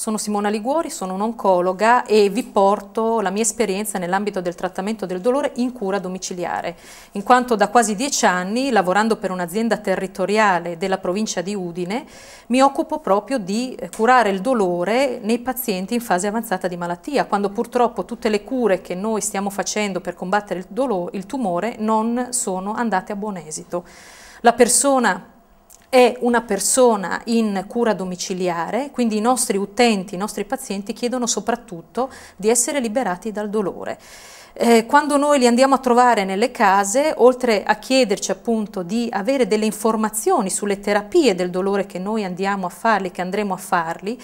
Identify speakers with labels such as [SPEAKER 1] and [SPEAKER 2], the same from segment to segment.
[SPEAKER 1] Sono Simona Liguori, sono un'oncologa e vi porto la mia esperienza nell'ambito del trattamento del dolore in cura domiciliare, in quanto da quasi dieci anni, lavorando per un'azienda territoriale della provincia di Udine, mi occupo proprio di eh, curare il dolore nei pazienti in fase avanzata di malattia, quando purtroppo tutte le cure che noi stiamo facendo per combattere il, dolore, il tumore non sono andate a buon esito. La persona è una persona in cura domiciliare, quindi i nostri utenti, i nostri pazienti chiedono soprattutto di essere liberati dal dolore. Eh, quando noi li andiamo a trovare nelle case, oltre a chiederci appunto di avere delle informazioni sulle terapie del dolore che noi andiamo a farli, che andremo a farli,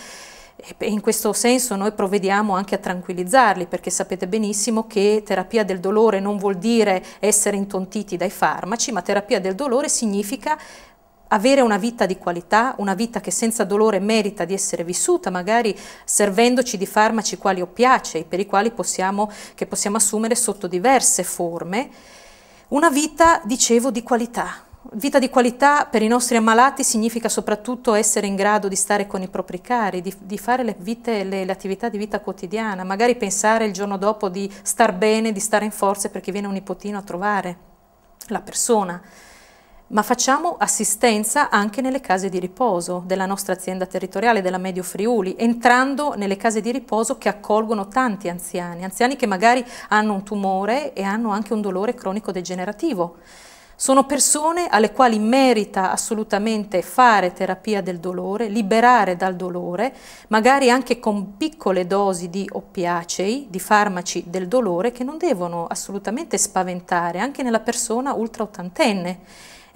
[SPEAKER 1] in questo senso noi provvediamo anche a tranquillizzarli perché sapete benissimo che terapia del dolore non vuol dire essere intontiti dai farmaci, ma terapia del dolore significa avere una vita di qualità, una vita che senza dolore merita di essere vissuta, magari servendoci di farmaci quali oppiacei, per i quali possiamo, che possiamo assumere sotto diverse forme, una vita, dicevo, di qualità. Vita di qualità per i nostri ammalati significa soprattutto essere in grado di stare con i propri cari, di, di fare le, vite, le, le attività di vita quotidiana, magari pensare il giorno dopo di star bene, di stare in forze perché viene un nipotino a trovare la persona ma facciamo assistenza anche nelle case di riposo della nostra azienda territoriale, della Medio Friuli, entrando nelle case di riposo che accolgono tanti anziani, anziani che magari hanno un tumore e hanno anche un dolore cronico degenerativo. Sono persone alle quali merita assolutamente fare terapia del dolore, liberare dal dolore, magari anche con piccole dosi di oppiacei, di farmaci del dolore, che non devono assolutamente spaventare anche nella persona ultra ottantenne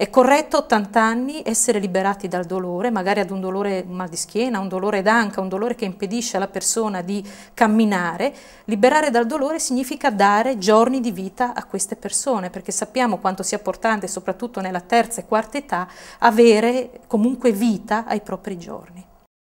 [SPEAKER 1] è corretto a 80 anni essere liberati dal dolore, magari ad un dolore, un mal di schiena, un dolore d'anca, un dolore che impedisce alla persona di camminare. Liberare dal dolore significa dare giorni di vita a queste persone, perché sappiamo quanto sia importante, soprattutto nella terza e quarta età, avere comunque vita ai propri giorni.